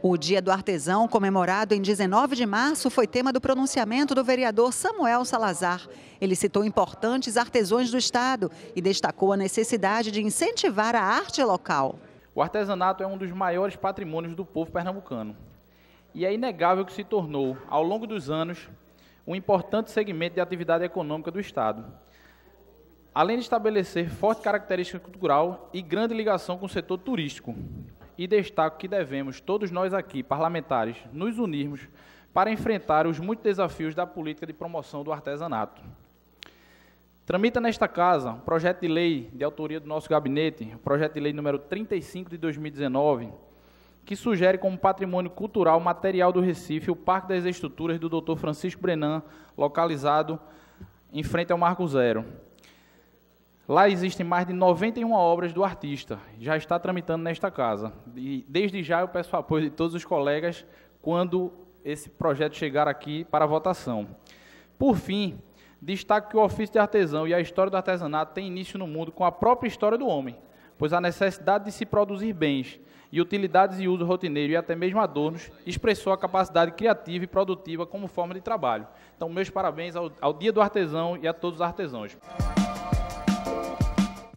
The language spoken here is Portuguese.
O Dia do Artesão, comemorado em 19 de março, foi tema do pronunciamento do vereador Samuel Salazar. Ele citou importantes artesãos do Estado e destacou a necessidade de incentivar a arte local. O artesanato é um dos maiores patrimônios do povo pernambucano. E é inegável que se tornou, ao longo dos anos, um importante segmento de atividade econômica do Estado. Além de estabelecer forte característica cultural e grande ligação com o setor turístico, e destaco que devemos, todos nós aqui, parlamentares, nos unirmos para enfrentar os muitos desafios da política de promoção do artesanato. Tramita nesta casa um projeto de lei de autoria do nosso gabinete, o projeto de lei número 35 de 2019, que sugere como patrimônio cultural material do Recife o Parque das Estruturas do Dr. Francisco Brenan, localizado em frente ao Marco Zero. Lá existem mais de 91 obras do artista, já está tramitando nesta casa. E desde já eu peço apoio de todos os colegas quando esse projeto chegar aqui para votação. Por fim, destaco que o ofício de artesão e a história do artesanato têm início no mundo com a própria história do homem, pois a necessidade de se produzir bens e utilidades e uso rotineiro e até mesmo adornos expressou a capacidade criativa e produtiva como forma de trabalho. Então, meus parabéns ao, ao Dia do Artesão e a todos os artesãos.